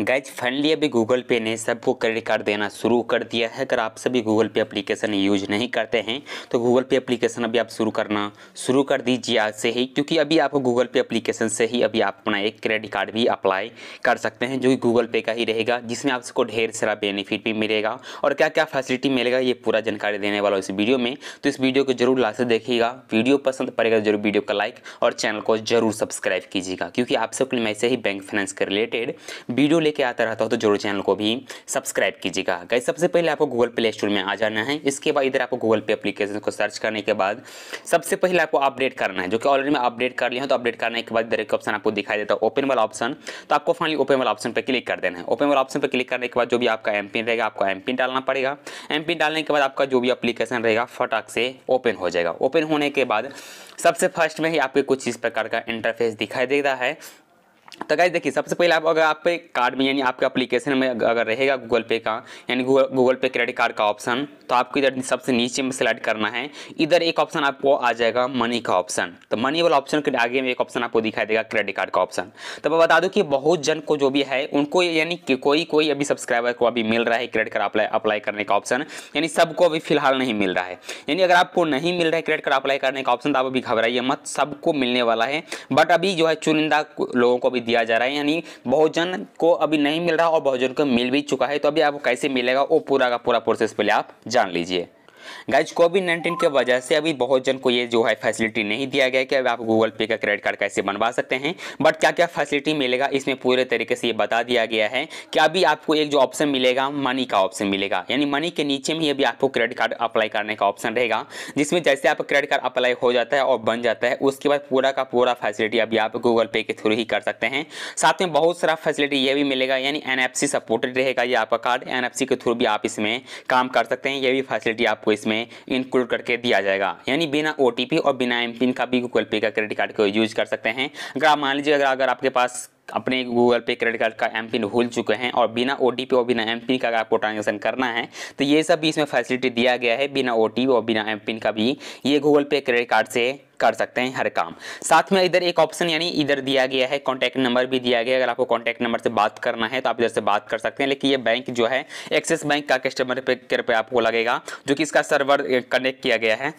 guys finally अभी Google पे ने सबको क्रेडिट कार्ड देना शुरू कर दिया है अगर आप सभी गूगल पे एप्लीकेशन यूज नहीं करते हैं तो गूगल पे एप्लीकेशन अभी आप शुरू करना शुरू कर दीजिए आज से ही क्योंकि अभी आप गूगल पे एप्लीकेशन से ही अभी आप अपना एक क्रेडिट कार्ड भी अप्लाई कर सकते हैं जो कि गूगल पे का ही रहेगा जिसमें आप सबको ढेर सारा बेनिफिट भी मिलेगा और क्या क्या फैसिलिटी मिलेगा ये पूरा जानकारी देने वाला इस वीडियो में तो इस वीडियो को जरूर लास्ट देखिएगा वीडियो पसंद पड़ेगा जरूर वीडियो का लाइक और चैनल को जरूर सब्सक्राइब कीजिएगा क्योंकि आप सबके लिए मैं ऐसे ही बैंक फाइनेंस के रिलेटेड वीडियो लेके आता रहता हूँ तो जरूर चैनल को भी सब्सक्राइब कीजिएगा गाइस सबसे पहले आपको गूगल प्ले स्टोर में आ जाना है इसके बाद इधर आपको गूगल पे एप्लीकेशन को सर्च करने के बाद सबसे पहले आपको अपडेट करना है जो कि ऑलरेडी मैं अपडेट कर लिया हूँ तो अपडेट करने के बाद इधर एक ऑप्शन आपको दिखाई देता है ओपन वाला ऑप्शन तो आपको फाइनली ओपन वाला ऑप्शन पर क्लिक कर देना है ओपन वाला ऑप्शन पर क्लिक करने के बाद जो भी आपका एम पिन रहेगा आपको एम पिन डालना पड़ेगा एम पिन डालने के बाद आपका जो भी अप्लीकेशन रहेगा फटाक से ओपन हो जाएगा ओपन होने के बाद सबसे फर्स्ट में ही आपके कुछ इस प्रकार का इंटरफेस दिखाई देता है तो गाइज देखिए सबसे पहले आप अगर आपके कार्ड में यानी आपके एप्लीकेशन में अगर रहेगा गूगल पे का यानी गूगल पे क्रेडिट कार्ड का ऑप्शन तो आपको इधर सबसे नीचे में सेलेक्ट करना है इधर एक ऑप्शन आपको आ जाएगा मनी का ऑप्शन तो मनी वाला ऑप्शन के आगे में एक ऑप्शन आपको दिखाई देगा क्रेडिट कार्ड का ऑप्शन तो मैं बता दूँ कि बहुत जन को जो भी है उनको यानी कि कोई कोई अभी सब्सक्राइबर को अभी मिल रहा है क्रेडिट कार्ड अप्लाई अप्लाई करने का ऑप्शन यानी सबको अभी फिलहाल नहीं मिल रहा है यानी अगर आपको नहीं मिल रहा है क्रेडिट कार्ड अप्लाई करने का ऑप्शन तो आप अभी घबराइए मत सबको मिलने वाला है बट अभी जो है चुनिंदा लोगों को अभी दिया जा रहा है यानी बहुजन को अभी नहीं मिल रहा और बहुजन को मिल भी चुका है तो अभी आपको कैसे मिलेगा वो पूरा का पूरा प्रोसेस पहले आप जान लीजिए गाइज कोविड नाइन्टीन के वजह से अभी बहुत जन को ये जो है फैसिलिटी नहीं दिया गया कि अब आप गूगल पे का क्रेडिट कार्ड कैसे बनवा सकते हैं बट क्या क्या फैसिलिटी मिलेगा इसमें पूरे तरीके से ये बता दिया गया है कि अभी आपको एक जो ऑप्शन मिलेगा मनी का ऑप्शन मिलेगा यानी मनी के नीचे में अभी आपको क्रेडिट कार्ड अप्लाई करने का ऑप्शन रहेगा जिसमें जैसे आप क्रेडिट कार्ड अप्लाई हो जाता है और बन जाता है उसके बाद पूरा का पूरा फैसिलिटी अभी आप गूगल पे के थ्रू ही कर सकते हैं साथ में बहुत सारा फैसिलिटी ये भी मिलेगा यानी एन सपोर्टेड रहेगा ये आपका कार्ड एन के थ्रू भी आप इसमें काम कर सकते हैं ये भी फैसिलिटी आपको इसमें इंक्लूड करके दिया जाएगा यानी बिना ओ और बिना एम का भी गूगल पे का क्रेडिट कार्ड को यूज कर सकते हैं अगर आप मान लीजिए अगर अगर आपके पास अपने गूगल पे क्रेडिट कार्ड का एम पिन भूल चुके हैं और बिना ओ और बिना एम पिन का आपको ट्रांजेक्शन करना है तो ये सब भी इसमें फैसिलिटी दिया गया है बिना ओ और बिना एम पिन का भी ये गूगल पे क्रेडिट कार्ड से कर सकते हैं हर काम साथ में इधर एक ऑप्शन यानी इधर दिया गया है कॉन्टैक्ट नंबर भी दिया गया अगर आपको कॉन्टैक्ट नंबर से बात करना है तो आप इधर से बात कर सकते हैं लेकिन ये बैंक जो है एक्सिस बैंक का कस्टमर पे, कृपया आपको लगेगा जो कि इसका सर्वर कनेक्ट किया गया है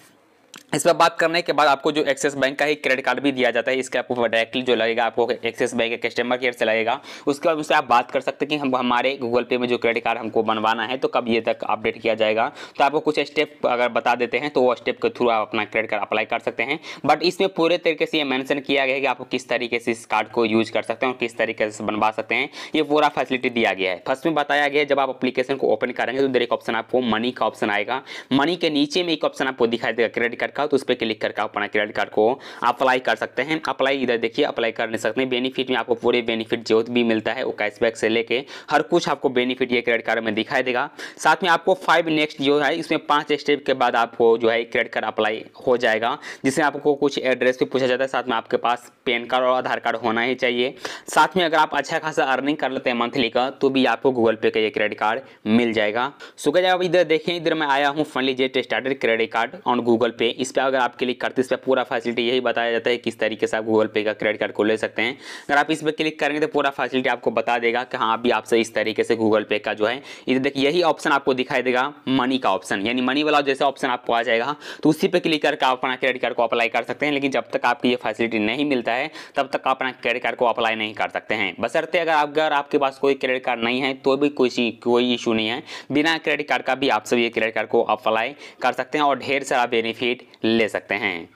इस पर बात करने के बाद आपको जो एक्सिस बैंक का ही क्रेडिट कार्ड भी दिया जाता है इसके आपको डायरेक्टली जो लगेगा आपको एक्सिस बैंक के कस्टमर केयर से लगेगा उसके बाद उससे आप बात कर सकते हैं कि हम हमारे गूगल पे में जो क्रेडिट कार्ड हमको बनवाना है तो कब ये तक अपडेट किया जाएगा तो आपको कुछ स्टेप अगर बता देते हैं तो वो स्टेप के थ्रू आप अपना क्रेडिट कार्ड अप्लाई कर सकते हैं बट इसमें पूरे तरीके से ये मैंशन किया गया है कि आपको किस तरीके से इस कार्ड को यूज कर सकते हैं और किस तरीके से बनवा सकते हैं ये पूरा फैसिलिटी दिया गया है फर्स्ट में बताया गया जब आप अपलीकेशन को ओपन करेंगे तो डायरेक्ट ऑप्शन आपको मनी का ऑप्शन आएगा मनी के नीचे में एक ऑप्शन आपको दिखाई देगा क्रेडिट कार्ड का तो उस पर क्लिक करके आप अपना क्रेडिट कार्ड को अप्लाई कर सकते हैं अप्लाई इधर देखिए अप्लाई कर नहीं सकते बेनिफिट में आपको पूरे बेनिफिट जो भी मिलता है वो कैशबैक से लेके हर कुछ आपको बेनिफिट ये क्रेडिट कार्ड में दिखाई देगा साथ में आपको फाइव नेक्स्ट जो है इसमें पाँच स्टेप के बाद आपको जो है क्रेडिट कार्ड अप्लाई हो जाएगा जिसमें आपको कुछ एड्रेस भी पूछा जाता है साथ में आपके पास पैन कार्ड और आधार कार्ड होना ही चाहिए साथ में अगर आप अच्छा खासा अर्निंग कर लेते हैं मंथली का तो भी आपको गूगल पे का ये क्रेडिट कार्ड मिल जाएगा सुखा जब आप इधर देखें इधर मैं आया हूँ finally get started credit card on Google Pay इस पर अगर आपके लिए करते इस पर पूरा फैसिलिटी यही बताया जाता है किस तरीके से आप गूगल पे का क्रेडिट कार्ड को ले सकते हैं अगर आप इस पर क्लिक करेंगे तो पूरा फैसिलिटी आपको बता देगा कि हाँ अभी आपसे इस तरीके से गूगल पे का जो है इधर देखिए यही ऑप्शन आपको दिखाई देगा मनी का ऑप्शन यानी मनी वाला जैसे ऑप्शन आपको आ जाएगा तो उसी पर क्लिक करके आप अपना क्रेडिट कार्ड को अप्लाई कर सकते हैं लेकिन जब तक आपको ये फैसिलिटी नहीं मिलता है तब तक आप अपना क्रेडिट कार्ड को अप्लाई नहीं कर सकते हैं बसरते अगर अगर आपके पास कोई क्रेडिट कार्ड नहीं है तो भी कोई कोई इशू नहीं है बिना क्रेडिट कार्ड का भी आप सब ये क्रेडिट कार्ड को अप्लाई कर सकते हैं और ढेर सारा बेनिफिट ले सकते हैं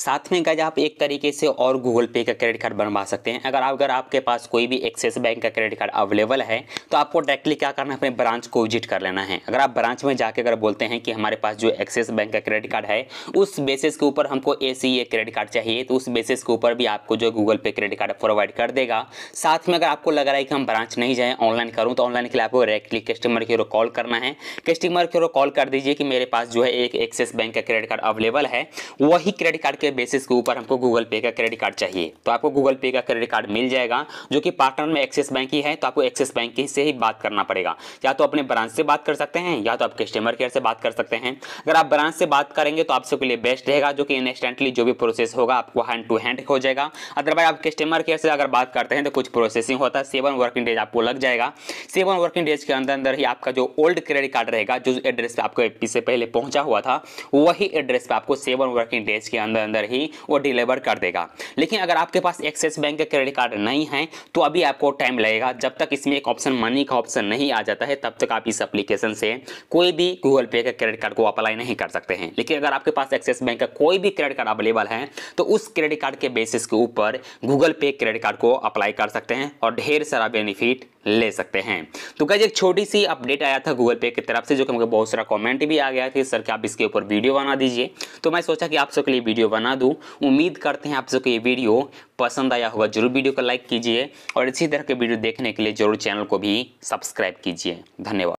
साथ में गज आप एक तरीके से और गूगल पे का क्रेडिट कार्ड बनवा सकते हैं अगर अगर आपके पास कोई भी एक्सेस बैंक का क्रेडिट कार्ड अवेलेबल है तो आपको डायरेक्टली क्या करना है अपने ब्रांच को विजिट कर लेना है अगर आप ब्रांच में जाकर अगर बोलते हैं कि हमारे पास जो एक्सिस बैंक का क्रेडिट कार्ड है उस बेसिस के ऊपर हमको ए क्रेडिट कार्ड चाहिए तो उस बेसिस के ऊपर भी आपको जो Google Pay credit card provide कर देगा साथ में अगर आपको लग रहा है कि हम ब्रांच नहीं जाएँ ऑनलाइन करूँ तो ऑनलाइन के लिए आपको डायरेक्टली कस्टमर केयर कॉल करना है कस्टमर केयर कॉल कर दीजिए कि मेरे पास जो है एक एक्सेस बैंक का क्रेडिट कार्ड अवेलेबल है वही क्रेडिट कार्ड के के बेसिस के ऊपर हमको गूगल पे का क्रेडिट कार्ड चाहिए तो आपको गूगल पे का क्रेडिट कार्ड मिल जाएगा जो कि पार्टनर में एक्सिस बैंक ही है तो आपको एक्सिस बैंक की से ही बात करना पड़ेगा या तो अपने ब्रांच से बात कर सकते हैं या तो आप कस्टमर केयर से बात कर सकते हैं अगर आप ब्रांच से बात करेंगे तो आप सबके लिए बेस्ट रहेगा जो कि इंस्टेंटली जो भी प्रोसेस होगा आपको हैंड टू हैंड हो जाएगा अदरवाइज आप कस्टमर केयर से अगर बात करते हैं तो कुछ प्रोसेसिंग होता है सेवन वर्किंग डेज आपको लग जाएगा सेवन वर्किंग डेज के अंदर अंदर ही आपका जो ओल्ड क्रेडिट कार्ड रहेगा जो एड्रेस पे आपको पहले पहुंचा हुआ था वही एड्रेस पे आपको सेवन वर्किंग डेज के अंदर अंदर ही वो डिलीवर कर देगा लेकिन अगर आपके पास एक्सिस बैंक का क्रेडिट कार्ड नहीं है तो अभी आपको टाइम लगेगा जब तक इसमें एक ऑप्शन मनी का ऑप्शन नहीं आ जाता है तब तक आप इस अप्लीकेशन से कोई भी गूगल पे का क्रेडिट कार्ड को अप्लाई नहीं कर सकते हैं लेकिन अगर आपके पास एक्सिस बैंक का कोई भी क्रेडिट कार्ड अवेलेबल है तो उस क्रेडिट कार्ड के बेसिस के ऊपर गूगल पे क्रेडिट कार्ड को अप्लाई कर सकते हैं और ढेर सारा बेनिफिट ले सकते हैं तो क्या एक छोटी सी अपडेट आया था गूगल पे की तरफ से जो कि मुझे बहुत सारा कमेंट भी आ गया था सर कि आप इसके ऊपर वीडियो बना दीजिए तो मैं सोचा कि आप सबके लिए वीडियो बना दूँ उम्मीद करते हैं आप सबको ये वीडियो पसंद आया होगा जरूर वीडियो को लाइक कीजिए और इसी तरह के वीडियो देखने के लिए जरूर चैनल को भी सब्सक्राइब कीजिए धन्यवाद